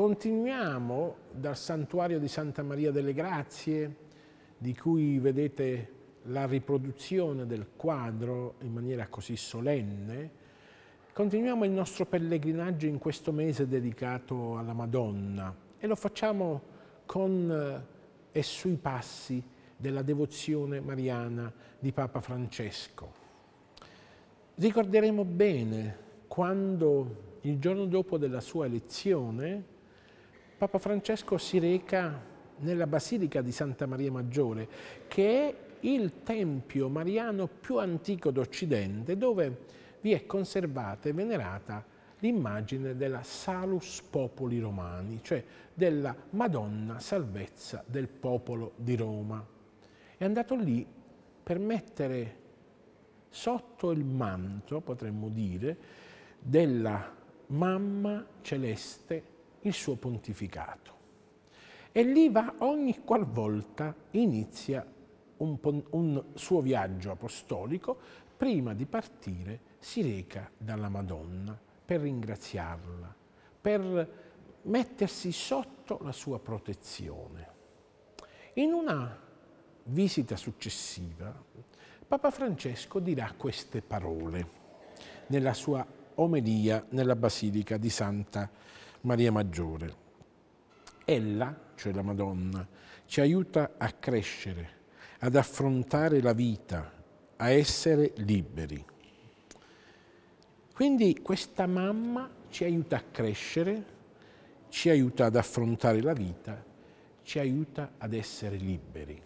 Continuiamo dal santuario di Santa Maria delle Grazie, di cui vedete la riproduzione del quadro in maniera così solenne. Continuiamo il nostro pellegrinaggio in questo mese dedicato alla Madonna e lo facciamo con eh, e sui passi della devozione mariana di Papa Francesco. Ricorderemo bene quando il giorno dopo della sua elezione Papa Francesco si reca nella Basilica di Santa Maria Maggiore, che è il tempio mariano più antico d'Occidente, dove vi è conservata e venerata l'immagine della Salus Populi Romani, cioè della Madonna Salvezza del popolo di Roma. È andato lì per mettere sotto il manto, potremmo dire, della mamma celeste il suo pontificato. E lì va ogni qualvolta inizia un, un suo viaggio apostolico, prima di partire si reca dalla Madonna per ringraziarla, per mettersi sotto la sua protezione. In una visita successiva, Papa Francesco dirà queste parole nella sua omelia nella Basilica di Santa Maria Maria Maggiore. Ella, cioè la Madonna, ci aiuta a crescere, ad affrontare la vita, a essere liberi. Quindi questa mamma ci aiuta a crescere, ci aiuta ad affrontare la vita, ci aiuta ad essere liberi.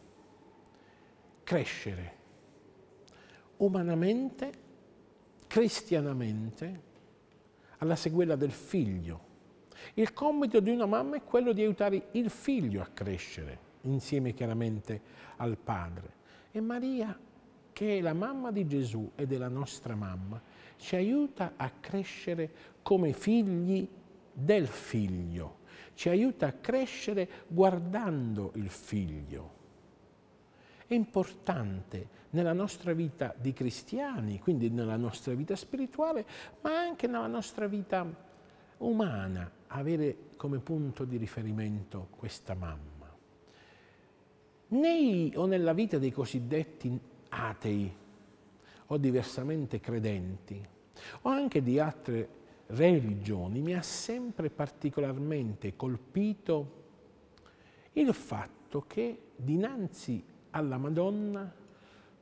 Crescere umanamente, cristianamente, alla sequela del figlio il compito di una mamma è quello di aiutare il figlio a crescere, insieme chiaramente al padre. E Maria, che è la mamma di Gesù ed è la nostra mamma, ci aiuta a crescere come figli del figlio, ci aiuta a crescere guardando il figlio. È importante nella nostra vita di cristiani, quindi nella nostra vita spirituale, ma anche nella nostra vita umana, avere come punto di riferimento questa mamma. Nei o nella vita dei cosiddetti atei o diversamente credenti o anche di altre religioni mi ha sempre particolarmente colpito il fatto che dinanzi alla Madonna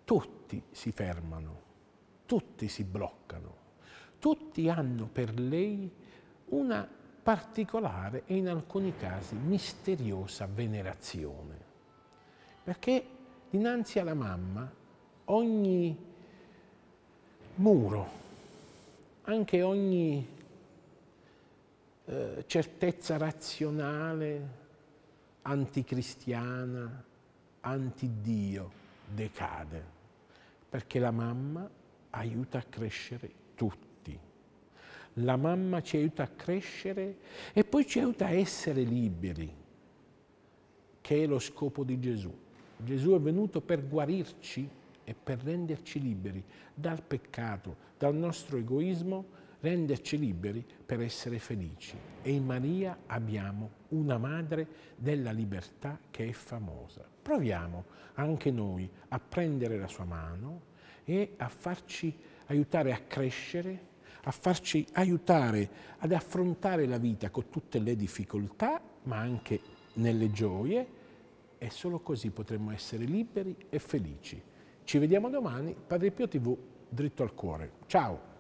tutti si fermano, tutti si bloccano, tutti hanno per lei una particolare e in alcuni casi misteriosa venerazione. Perché dinanzi alla mamma ogni muro, anche ogni eh, certezza razionale, anticristiana, antidio, decade, perché la mamma aiuta a crescere tutti. La mamma ci aiuta a crescere e poi ci aiuta a essere liberi, che è lo scopo di Gesù. Gesù è venuto per guarirci e per renderci liberi dal peccato, dal nostro egoismo, renderci liberi per essere felici. E in Maria abbiamo una madre della libertà che è famosa. Proviamo anche noi a prendere la sua mano e a farci aiutare a crescere a farci aiutare ad affrontare la vita con tutte le difficoltà, ma anche nelle gioie, e solo così potremo essere liberi e felici. Ci vediamo domani, Padre Pio TV, dritto al cuore. Ciao!